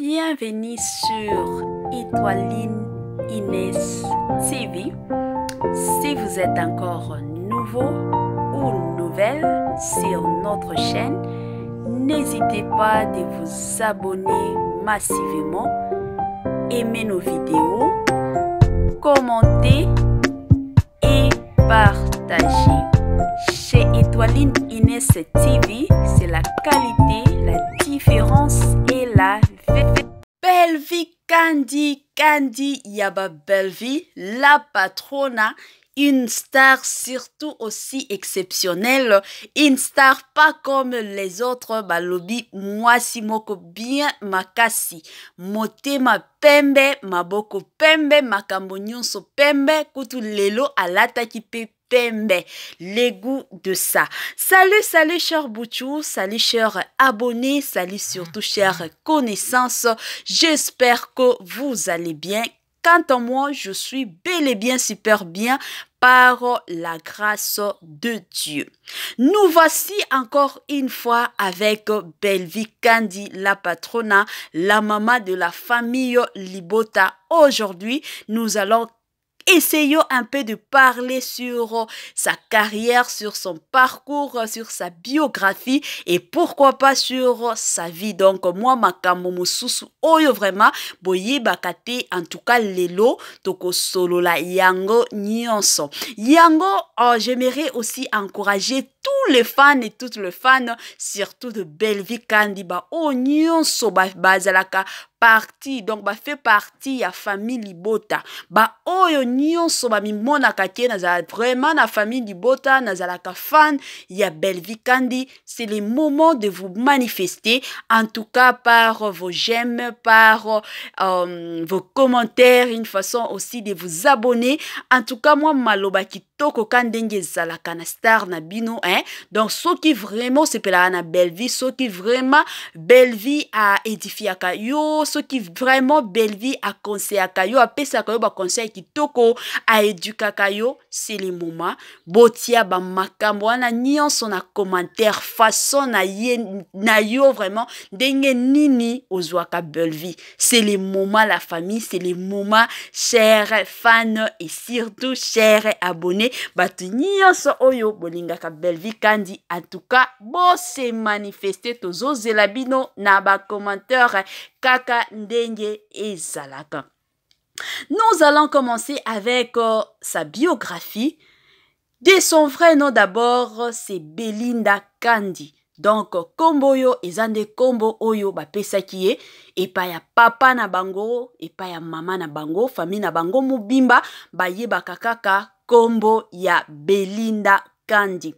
Bienvenue sur Étoiline Inès TV. Si vous êtes encore nouveau ou nouvelle sur notre chaîne, n'hésitez pas de vous abonner massivement, aimer nos vidéos, commenter et partager. Chez Étoiline Inès TV, c'est la qualité, la différence Belvi vie, Candy, Candy, Yaba vie, la patrona, une star surtout aussi exceptionnelle, une star pas comme les autres, balobi, moi si moko bien makasi, ma pembe, boko pembe, makambo so pembe, Koutou lelo qui les goûts de ça. Salut, salut, cher Boutchou. salut, cher abonné, salut surtout, ah, cher ah. connaissances. J'espère que vous allez bien. Quant à moi, je suis bel et bien super bien par la grâce de Dieu. Nous voici encore une fois avec Belvi Candy, la patrona, la maman de la famille Libota. Aujourd'hui, nous allons essayons un peu de parler sur euh, sa carrière, sur son parcours, euh, sur sa biographie et pourquoi pas sur euh, sa vie. Donc moi ma mosusu oyo vraiment boye bakate, en tout cas lelo la yango nyonso. Yango, j'aimerais aussi encourager tous les fans et toutes les fans, surtout de Belleville Kandi, ba oh, so bas bazalaka parti donc ba fait partie à famille Libota ba oyo oh, nyonso ba mimonaka te naza vraiment na famille Libota nazalaka fan ya vie Candy c'est le moment de vous manifester en tout cas par vos j'aime par euh, vos commentaires une façon aussi de vous abonner en tout cas moi malobaki toko ndenge ezalaka kana star na bino hein? donc soki vraiment osepelaka na belle vie qui vraiment belle vie aedifiaka yo soki vraiment belle vie akonseyaka yo ka yo a kitoko ka yo c'est le moment botia ba bamakambo wana nyonso na commentaire façon na ye na yo vraiment denge nini ozwaka belle vie c'est le moment la famille c'est le moment chers fans et surtout chers abonnés te bato nyonso oyo bolingaka belvi kandi antuka bose manifeste tozozela bino na commenteur kaka ndenge ezalaka Nous allons commencer avec euh, sa biographie. De son vrai nom d'abord, c'est Belinda Kandi. Donc, Komboyo yo Zande kombo oyo bapesaki Et pa ya papa na bango pa ya mama na bango famille na bango ba ba kakaka kombo ya Belinda Candy.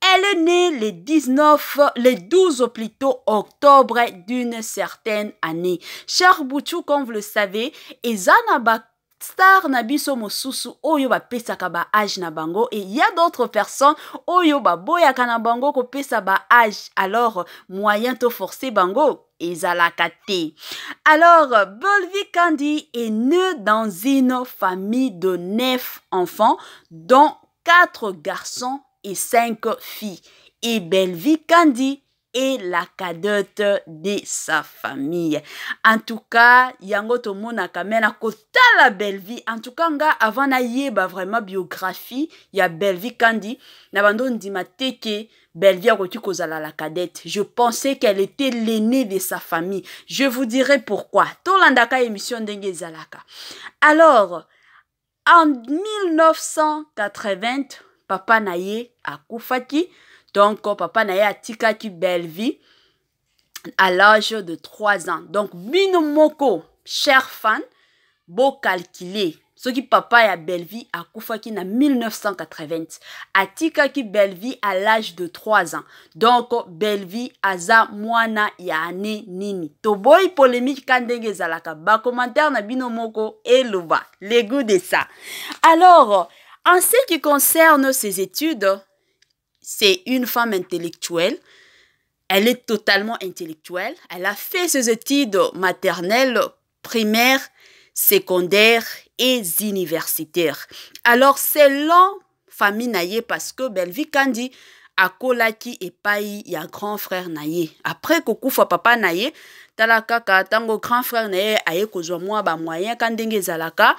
Elle est née le 19, le 12 plutôt octobre d'une certaine année. Cher Bouchou, comme vous le savez, Ezana star na biso mosusu oyo bapesaka age na bango y ya d'autres personnes oyo baboyaka na bango saba age. alors moyen to forcer bango ezalaka te alors bolvi Candy est né dans une famille de neuf enfants dont quatre garçons et cinq filles et belvi Candy et la cadette de sa famille en tout cas yango tomonaka me na kotala bellevie en tout cas nga avant nayeba vraiment biographie ya bellevie kandi na bando ndima te ke bellevie akoki kozala la cadette je pensais qu'elle était l'aînée de sa famille je vous dirai pourquoi tolandaka émission ndenge ezalaka alors en 1980 papa na ye akufaki donc papa na ye atikaki bellevie à l'âge de 3 ans donc bino moko cher fan bocalcule soki papa ya bellevie akufaki na 1980 atikaki bellevie à l'âge de 3 ans donc bellevie aza mwana ya ane nini toboyi polémique ka ndenge ezalaka bacommentaire na bino moko eloba legout de ça alors en ce qui concerne ses études c'est une femme intellectuelle. Elle est totalement intellectuelle. Elle a fait ses études maternelles, primaires, secondaires et universitaires. Alors, selon famille Naye, parce que Belvi Kandi, akolaki epai ya grand frère na ye après kokufa papa na ye tala kaka ntango grand frère na ye aye kozwa mwa bamoyen ka ndenge ezalaka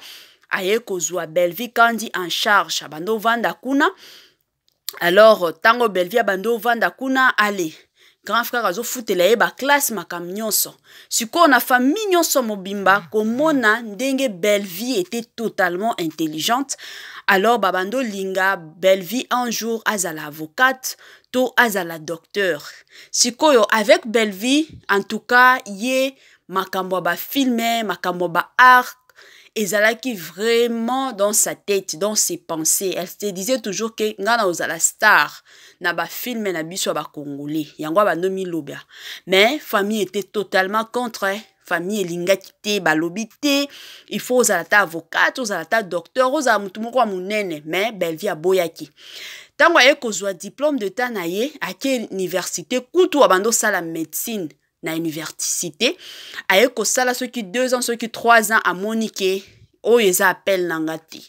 aye kozwa belvi kandi en charge abando ovanda kuna alors ntango belvie abandi ovanda kuna ale grand frère azofutela ye baklasse makambo nyonso sikoyo na famille nyonso mobimba komona ndenge belvie était totalement intelligente alors babandi olinga belvie un jour azala avocate to azala docteur sikoyo avec belvie en tout cas ye makambo ya bafilme makambo ya baart ezalaki vraiment dans sa tête dans ses pensées elle se disait toujours ke ngai nakozala star na bafilme na biso ya bacongolais yango ya bando miloba mais famille était totalement contre famille elingaki te balobi te il faut ozala ta avocate ozala ta docteur ozala motu moko ya monene mais belvie aboyaki ntango aye kozwa diplôme de ta na ye ake université kutu wa bando osala médecine na université aye kosala soki 2 ans soki 3 ans amoni ke oyo eza appele na nga te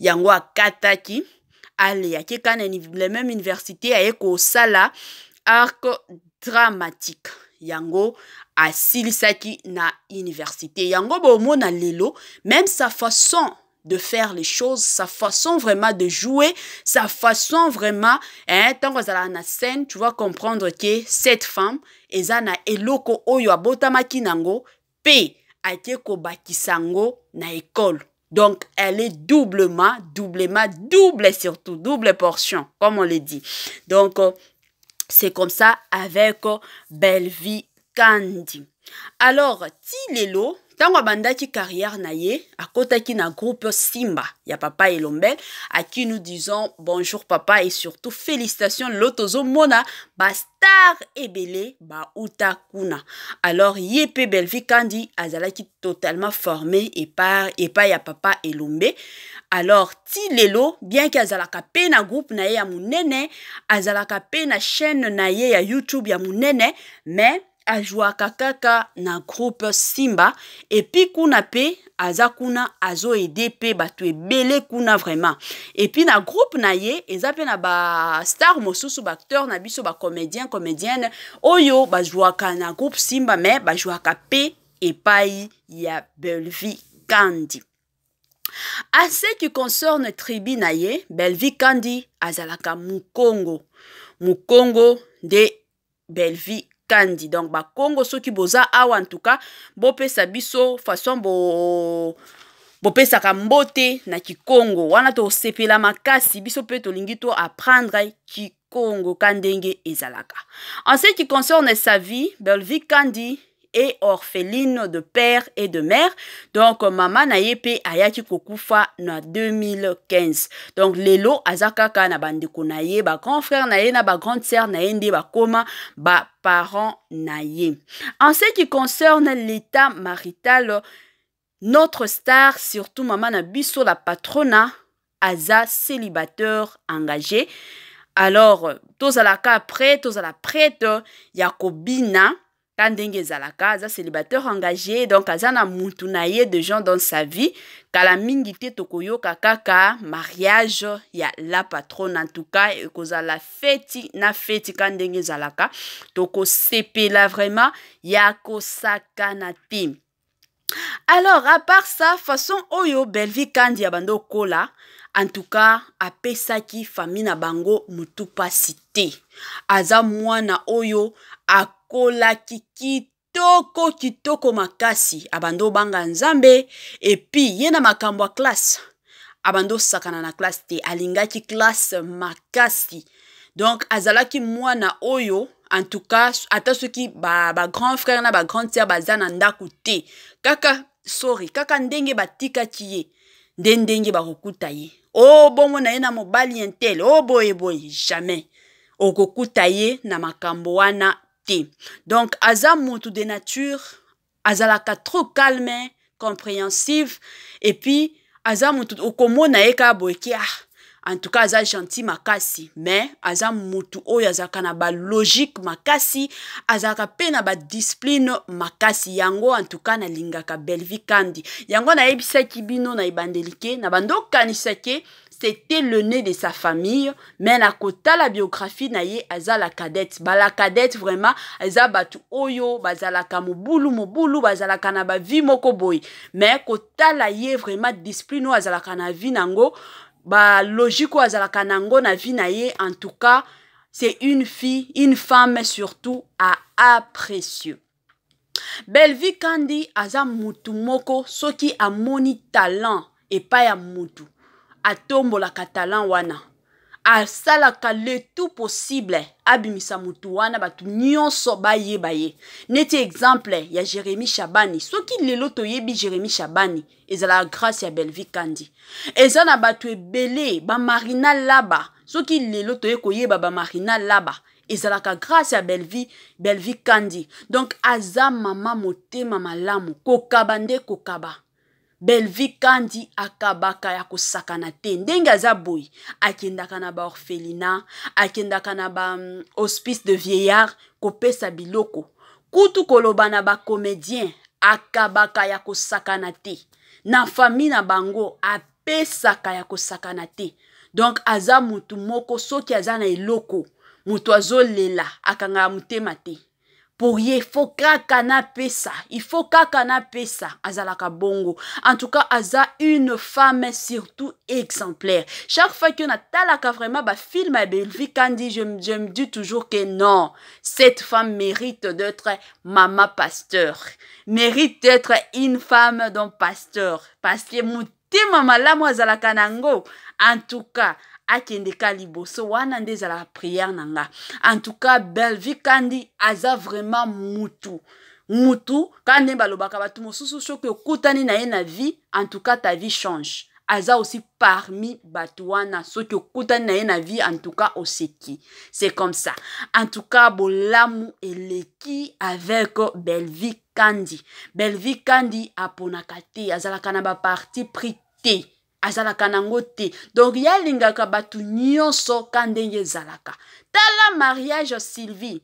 yango akataki aleyaki ka na le même université aye kosala arc dramatique yango asilisaki na université yango bomona lelo même sa façon de faire les choses, sa façon vraiment de jouer, sa façon vraiment, hein, tant que la scène, tu vas comprendre que cette femme, ezana eloko oyo abotamaki nango, pe na école. Donc, elle est doublement, doublement, double surtout, double portion, comme on le dit. Donc, euh, c'est comme ça avec Bellevie Candy. Alors, l'elo ntango abandaki carrière na ye akotaki na groupe simba ya papa elombel aki nous disons bonjour papa et surtout félicitation lelo tozomona bastar ebele bauta kuna alors ye mpe belvi kandi azalaki totalement formé epai ya papa elombe alors ti lelo bien ke azalaka mpe na groupe na ye ya monene azalaka mpe na chaîne na ye ya youtube ya monene mais azwaka kaka na groupe simba epi kuna mpe aza kuna azoede mpe bato ebele kuna vraiment epi na groupe na ye eza mpe na bastar mosusu baacteur na biso bacomédien comédienne oyo bazwwaka na groupe simba me bazwwaka mpe epai ya belvi kandi à ce qui concerne tribi na ye belvi kandi azalaka mokongo mokongo nde belvi tandi donc bakongo soki boza awa ntuka bopesa biso façon bo bopesaka mbote na kikongo wana tosepela makasi biso mpe tolingi to apprendre kikongo ka ndenge ezalaka en ce qui concerne sa vie belvi kandi et orpheline de père et de mère donc mama na ye mpe ayaki kokufa na 2015 donc lelo aza kaka na bandeko na ye bagrand frère na ye na bagrande sœur na ye nde bakóma baparent na ye en ce qui concerne l'état marital notre star surtout mama na biso la patrona aza célibateur engagé alors tozalaka prêt tozala prête ya kobina Kandenge zalaka, ezalaka célibataire engagé donc aza na de gens dans sa vie kala mingi kaka mariage ya la patronne en tout cas la feti na feti ka ndenge ezalaka tokosepela vraiment ya kosakana te alors à part ça façon oyo belvi kandi abando bando kola en tout cas apesaki famille na bango motu pasi te aza mwana oyo akko bakolaki kitoko kitoko makasi abando obanga nzambe epi ye na makambo ya klase abando osakana na klase te alingaki klase makasi donk azalaki mwana oyo antuka ata soki bagrand ba frère na bagrande sere baza na ndako te kaka sori kaka ndenge batikaki ye nde ndenge bakokuta ye o oh, bongo na ye na mobali ya ntele o oh, boyeboye jamais okokuta ye na makambo wana te donc aza motu de nature azalaka trop calme compréhensive epuis aza motu okomona ye kaka boye ke ah en tout cas aza gentil makasi mais aza motu oyo azalaka na balogique makasi azalaka mpe na badiscipline makasi yango en tout cas nalingaka belvi kandi yango nayebisaki bino na ebandeli ke na bandokanisaki c'était le nez de sa famille à na la biographie na ye aza la cadette la cadette vraiment aza batu oyo bazalaka boulou, baza la Kanaba vi moko Mais me la ye vraiment discipline oyo azalaka na vie n'ango ba logique azala kanango na vi na en tout cas c'est une fille une femme surtout à apprécieux belvi kandi aza mutu moko soki moni talent pa ya mutu atombolaka talan wana asalaka le tout possible abimisa motu wana bato nyonso bayeba ye neti exemple ya jérémi shabani soki lelo toyebi jérémi shabani ezalaka grâce ya belvi kandi eza na bato ebele bamarina laba soki lelo toye koyeba bamarina laba ezalaka grâce ya belvi belvi kandi donk aza mama motema malamu kokaba nde kokaba belvi kandi akabaka ya kosakana te ndenge aza boye akendaka na baorphelina akendaka na bahospice mm, de vieillard kopesa biloko kutu koloba na bacomédien akabaka ya kosakana te na famille na bango apesaka ya kosakana te donk aza motu moko soki aza na eloko moto azolela akangaka motema te mpo ye fo kaka napesa ifo kaka napesa azalaka bongo en tout cas aza une femme surtout exemplaire chaque fois que natalaka vraiment bafilme ya belvi kandi je, je me dis toujours que non cette femme mérite d'être mama pasteur mérite d'être une femme don pasteur parce que motema malamu azalaka nango en tout cas akende ka liboso wana nde ezalaka priere na nga en tout cas belvi kandi aza vraiment mutu mutu kandi nde balobaka bato mosusu soki okutani na ye na vie en tout cas ta vie change aza aussi parmi bato wana soki okutani na ye na vie en tout cas oseki c'est comme ça en tout cas bolamu eleki avec belvi kandi belvi kandi aponaka te azalaka na baparti pri te azalaka nango te donk ye alingaka bato nyonso ka ndenge ezalaka tala mariage sylvie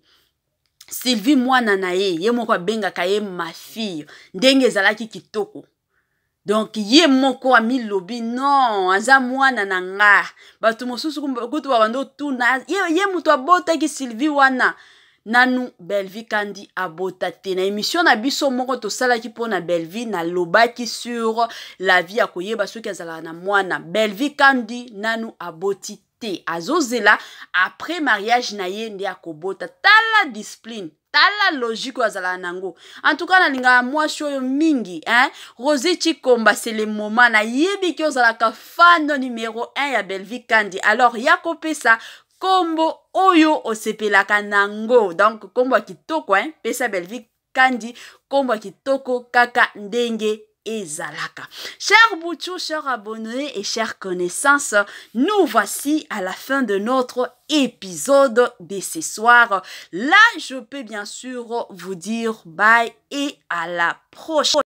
sylvie mwana na ye ye moko abengaka ye mafille ndenge ezalaki kitoko donk ye moko amilobi non aza mwana na nga bato mosusu kutu babando tuna ye, ye moto abotaki sylvie wana nanu belvi kandi abota te na émission na biso moko tosalaki mpona belvi nalobaki sur la vie ya koyeba soki azalaka na mwana belvi kandi nanu aboti te azozela après mariage na ye nde akobota tala discipline tala logike oyo azalaka nango antuka nalingaka mwasi oyo mingi hein? rosi chikomba c'est le moment nayebiki ozalaka fando numero 1 ya belvi kandi alors ya kopesa Combo, oyo osepelaka nango donc Combo kitoko hein? pesa belvic kandi Combo kitoko kaka ndenge ezalaka. Chers Bouchou, chers abonnés et chers connaissances, nous voici à la fin de notre épisode de ce soir. Là, je peux bien sûr vous dire bye et à la prochaine.